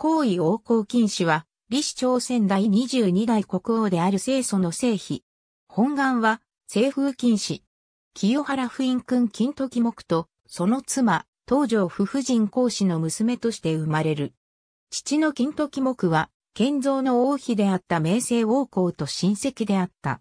皇位王侯金氏は、李氏朝鮮第22代国王である清祖の聖妃。本願は、清風金氏。清原不院君金時木と、その妻、東条夫婦人皇子の娘として生まれる。父の金時木は、建造の王妃であった明星王侯と親戚であった。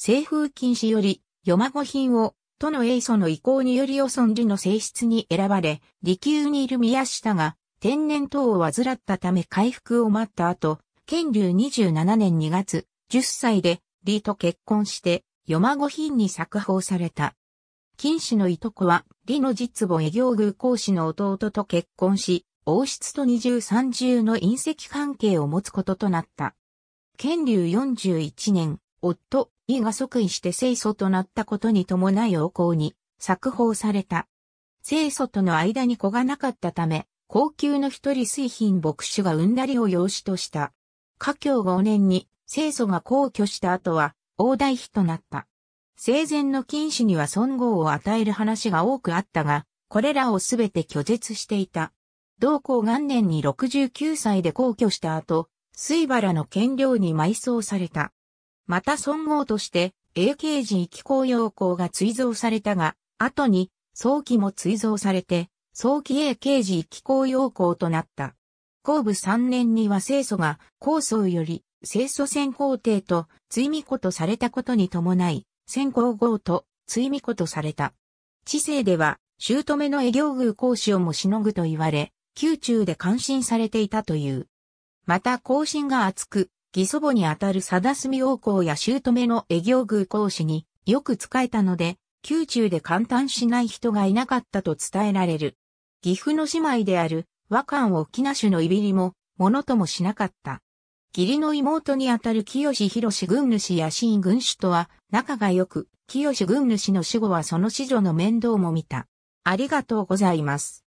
清風金氏より、よま品を、都の英祖の意向によりお尊寺の性質に選ばれ、利休にいる宮下が、天然痘を患ったため回復を待った後、建竜27年2月、10歳で、李と結婚して、夜マ品に作法された。金氏のいとこは、李の実母営業宮公子の弟と結婚し、王室と二重三重の隕石関係を持つこととなった。建立41年、夫、李が即位して清祖となったことに伴い王公に、作法された。清祖との間に子がなかったため、高級の一人水貧牧師が生んだりを養子とした。家境5年に清祖が皇居した後は大代妃となった。生前の禁止には孫号を与える話が多くあったが、これらをすべて拒絶していた。同校元年に69歳で皇居した後、水原の権領に埋葬された。また孫号として、永慶寺行公用校が追贈されたが、後に、早期も追贈されて、早期 A 刑事気候要項となった。後部3年には清楚が、高層より、清楚先皇帝と、追見子とされたことに伴い、先皇后と、追見子とされた。知性では、姑の営業偶講師をもしのぐと言われ、宮中で感心されていたという。また、後進が厚く、義祖母にあたる貞住王公や姑の営業偶講師によく仕えたので、宮中で簡単しない人がいなかったと伝えられる。岐阜の姉妹である和漢沖名種のいびりも、ものともしなかった。義理の妹にあたる清志弘軍主や新軍主とは仲が良く、清志軍主の死後はその子女の面倒も見た。ありがとうございます。